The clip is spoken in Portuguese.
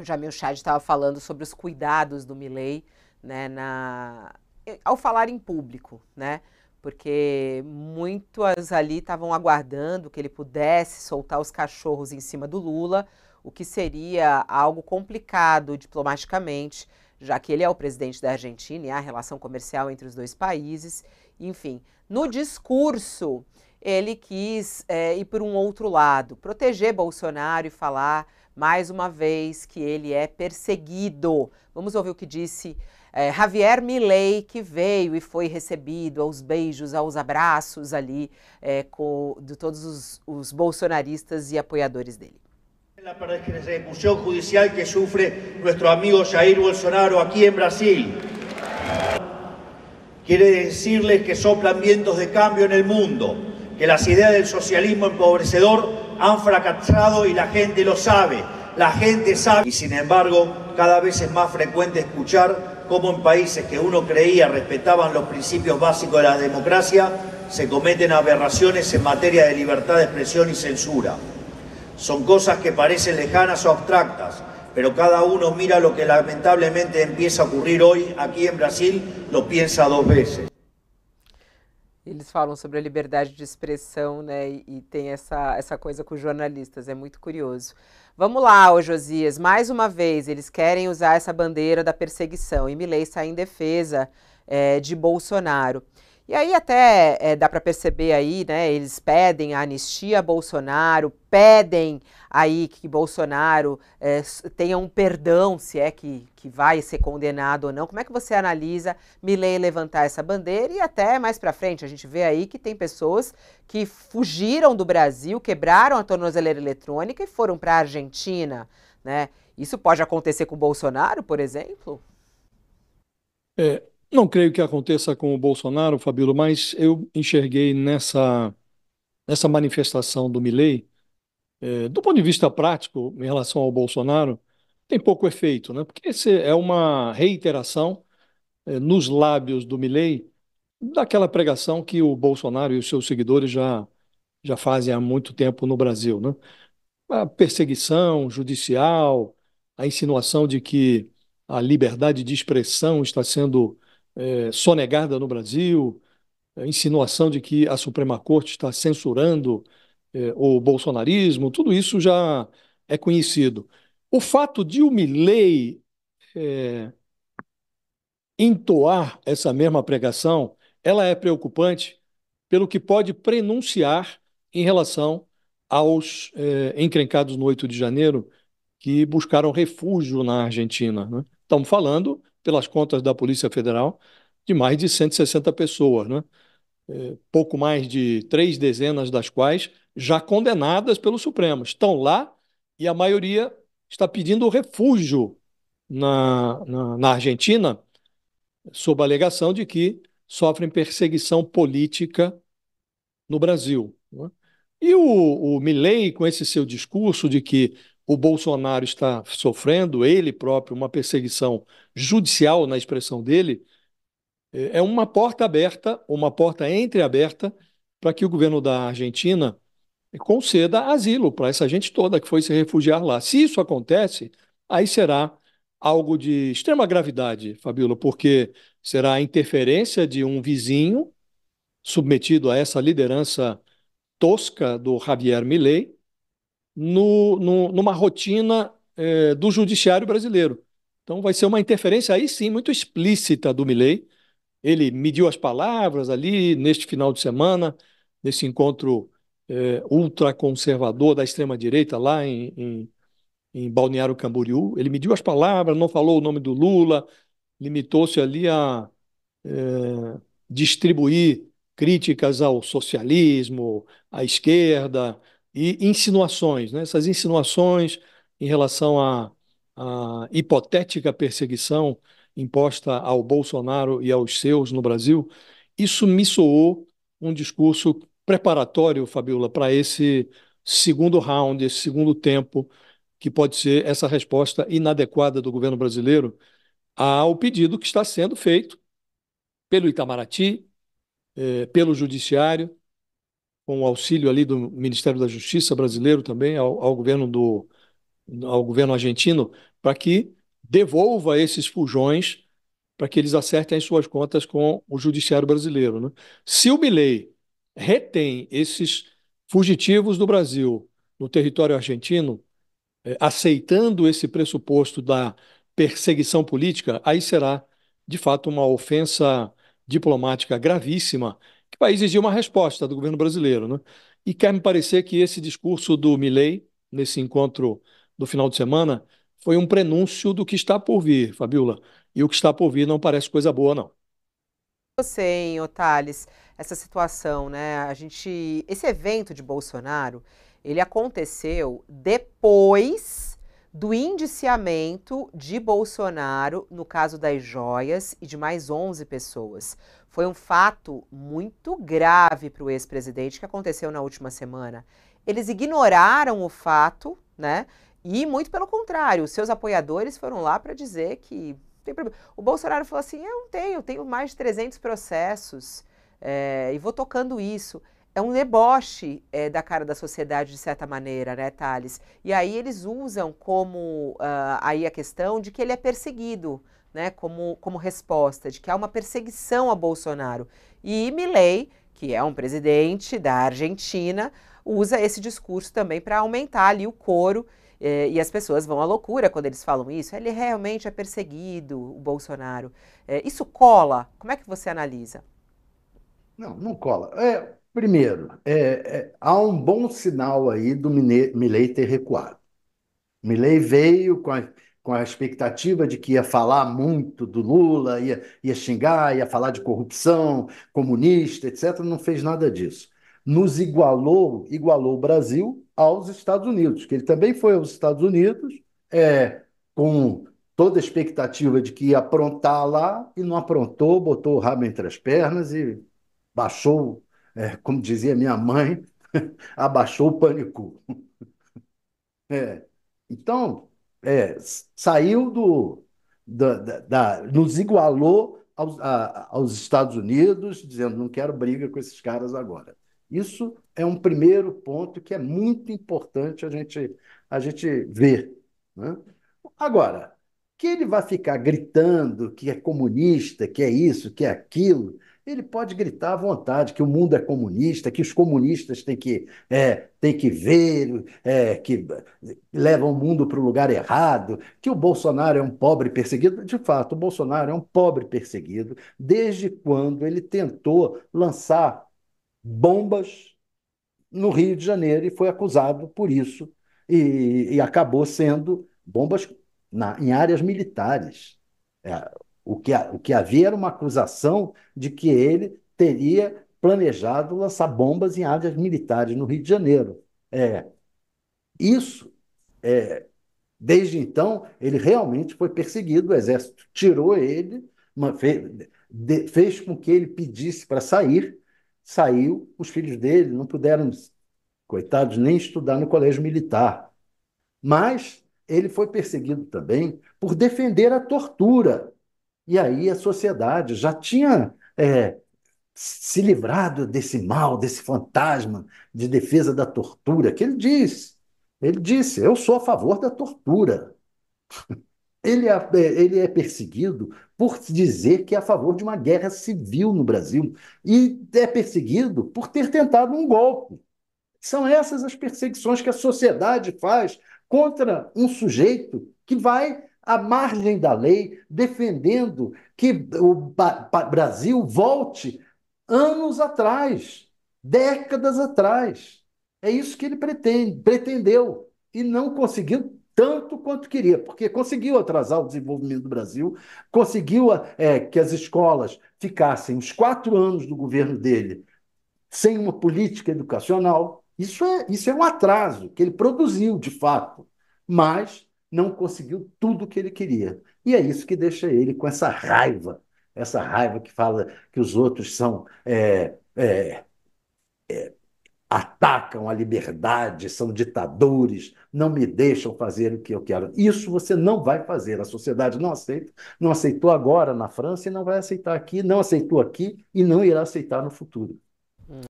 o Jamil Chad estava falando sobre os cuidados do Milley, né, na, eh, ao falar em público, né? Porque muitas ali estavam aguardando que ele pudesse soltar os cachorros em cima do Lula, o que seria algo complicado diplomaticamente, já que ele é o presidente da Argentina e há relação comercial entre os dois países. Enfim, no discurso, ele quis é, ir por um outro lado, proteger Bolsonaro e falar mais uma vez que ele é perseguido. Vamos ouvir o que disse é, Javier Milei, que veio e foi recebido aos beijos, aos abraços ali é, com, de todos os, os bolsonaristas e apoiadores dele. La persecución judicial que sufre nuestro amigo Jair Bolsonaro aquí en Brasil. Quiere decirles que soplan vientos de cambio en el mundo. que las ideas del socialismo empobrecedor han fracasado y la gente lo sabe. La gente sabe y sin embargo cada vez es más frecuente escuchar cómo en países que uno creía respetaban los principios básicos de la democracia se cometen aberraciones en materia de libertad de expresión y censura. Son cosas que parecen lejanas o abstractas, pero cada uno mira lo que lamentablemente empieza a ocurrir hoy aquí en Brasil, lo piensa dos veces. Eles falam sobre a liberdade de expressão, né? E, e, tem essa, essa coisa com os jornalistas, é muito curioso. Vamos lá, ô Josias, mais uma vez, eles querem usar essa bandeira da perseguição e Milei sai em defesa é, de Bolsonaro. E aí até é, dá para perceber aí, né, eles pedem a anistia a Bolsonaro, pedem aí que Bolsonaro é, tenha um perdão, se é que, que vai ser condenado ou não. Como é que você analisa Milley levantar essa bandeira e até mais para frente a gente vê aí que tem pessoas que fugiram do Brasil, quebraram a tornozeleira eletrônica e foram para a Argentina, né? Isso pode acontecer com Bolsonaro, por exemplo? É, não creio que aconteça com o Bolsonaro, Fabíola, mas eu enxerguei nessa, nessa manifestação do Milley, é, do ponto de vista prático, em relação ao Bolsonaro, tem pouco efeito, né? porque esse é uma reiteração é, nos lábios do Milley daquela pregação que o Bolsonaro e os seus seguidores já, já fazem há muito tempo no Brasil. Né? A perseguição judicial, a insinuação de que a liberdade de expressão está sendo é, sonegada no Brasil, a é, insinuação de que a Suprema Corte está censurando é, o bolsonarismo, tudo isso já é conhecido. O fato de o Milley é, entoar essa mesma pregação, ela é preocupante pelo que pode prenunciar em relação aos é, encrencados no 8 de janeiro que buscaram refúgio na Argentina. Né? Estamos falando pelas contas da Polícia Federal, de mais de 160 pessoas, né? É, pouco mais de três dezenas das quais já condenadas pelo Supremo. Estão lá e a maioria está pedindo refúgio na, na, na Argentina, sob a alegação de que sofrem perseguição política no Brasil. Né? E o, o Milley, com esse seu discurso de que o Bolsonaro está sofrendo, ele próprio, uma perseguição judicial, na expressão dele, é, é uma porta aberta, uma porta entreaberta, para que o governo da Argentina conceda asilo para essa gente toda que foi se refugiar lá. Se isso acontece, aí será algo de extrema gravidade, Fabíola, porque será a interferência de um vizinho submetido a essa liderança tosca do Javier Milei, no, no, numa rotina é, do judiciário brasileiro. Então vai ser uma interferência aí sim muito explícita do Milei. Ele mediu as palavras ali neste final de semana, nesse encontro é, ultraconservador da extrema-direita lá em, em, em Balneário Camboriú. Ele mediu as palavras, não falou o nome do Lula, limitou-se ali a é, distribuir críticas ao socialismo, à esquerda, e insinuações, né? essas insinuações em relação à, à hipotética perseguição imposta ao Bolsonaro e aos seus no Brasil, isso me soou um discurso preparatório, Fabiola, para esse segundo round, esse segundo tempo, que pode ser essa resposta inadequada do governo brasileiro ao pedido que está sendo feito pelo Itamaraty, eh, pelo Judiciário com o auxílio ali do Ministério da Justiça brasileiro também ao, ao governo do ao governo argentino para que devolva esses fujões para que eles acertem as suas contas com o judiciário brasileiro. Né? Se o Milei retém esses fugitivos do Brasil no território argentino, é, aceitando esse pressuposto da perseguição política, aí será de fato uma ofensa diplomática gravíssima vai exigir uma resposta do governo brasileiro. Né? E quer me parecer que esse discurso do Milley, nesse encontro do final de semana, foi um prenúncio do que está por vir, Fabiola. E o que está por vir não parece coisa boa, não. Você, hein, Otales, essa situação, né? A gente. Esse evento de Bolsonaro, ele aconteceu depois do indiciamento de Bolsonaro no caso das joias e de mais 11 pessoas. Foi um fato muito grave para o ex-presidente que aconteceu na última semana. Eles ignoraram o fato, né? E muito pelo contrário, seus apoiadores foram lá para dizer que tem problema. O Bolsonaro falou assim: eu não tenho, tenho mais de 300 processos é, e vou tocando isso é um deboche é, da cara da sociedade, de certa maneira, né, Thales? E aí eles usam como uh, aí a questão de que ele é perseguido, né, como, como resposta, de que há uma perseguição a Bolsonaro. E Milley, que é um presidente da Argentina, usa esse discurso também para aumentar ali o coro eh, e as pessoas vão à loucura quando eles falam isso. Ele realmente é perseguido, o Bolsonaro. Eh, isso cola? Como é que você analisa? Não, não cola. É, Primeiro, é, é, há um bom sinal aí do Milley ter recuado. Milley veio com a, com a expectativa de que ia falar muito do Lula, ia, ia xingar, ia falar de corrupção, comunista, etc. Não fez nada disso. Nos igualou, igualou o Brasil aos Estados Unidos, que ele também foi aos Estados Unidos é, com toda a expectativa de que ia aprontar lá e não aprontou, botou o rabo entre as pernas e baixou é, como dizia minha mãe, abaixou o pânico. É, então, é, saiu do. Da, da, da, nos igualou aos, a, aos Estados Unidos, dizendo: não quero briga com esses caras agora. Isso é um primeiro ponto que é muito importante a gente, a gente ver. Né? Agora, que ele vai ficar gritando que é comunista, que é isso, que é aquilo, ele pode gritar à vontade que o mundo é comunista, que os comunistas têm que, é, têm que ver, é, que levam o mundo para o lugar errado, que o Bolsonaro é um pobre perseguido. De fato, o Bolsonaro é um pobre perseguido desde quando ele tentou lançar bombas no Rio de Janeiro e foi acusado por isso e, e acabou sendo bombas na, em áreas militares. É, o que, o que havia era uma acusação de que ele teria planejado lançar bombas em áreas militares no Rio de Janeiro. É, isso, é, desde então, ele realmente foi perseguido, o exército tirou ele, fez, de, fez com que ele pedisse para sair, saiu, os filhos dele não puderam, coitados, nem estudar no colégio militar. Mas ele foi perseguido também por defender a tortura. E aí a sociedade já tinha é, se livrado desse mal, desse fantasma de defesa da tortura, que ele diz. Ele disse: Eu sou a favor da tortura. Ele é, é, ele é perseguido por dizer que é a favor de uma guerra civil no Brasil e é perseguido por ter tentado um golpe. São essas as perseguições que a sociedade faz contra um sujeito que vai à margem da lei, defendendo que o Brasil volte anos atrás, décadas atrás. É isso que ele pretende, pretendeu e não conseguiu tanto quanto queria, porque conseguiu atrasar o desenvolvimento do Brasil, conseguiu é, que as escolas ficassem os quatro anos do governo dele sem uma política educacional. Isso é, isso é um atraso que ele produziu, de fato, mas não conseguiu tudo o que ele queria. E é isso que deixa ele com essa raiva, essa raiva que fala que os outros são. É, é, é, atacam a liberdade, são ditadores, não me deixam fazer o que eu quero. Isso você não vai fazer. A sociedade não aceita, não aceitou agora na França e não vai aceitar aqui, não aceitou aqui e não irá aceitar no futuro.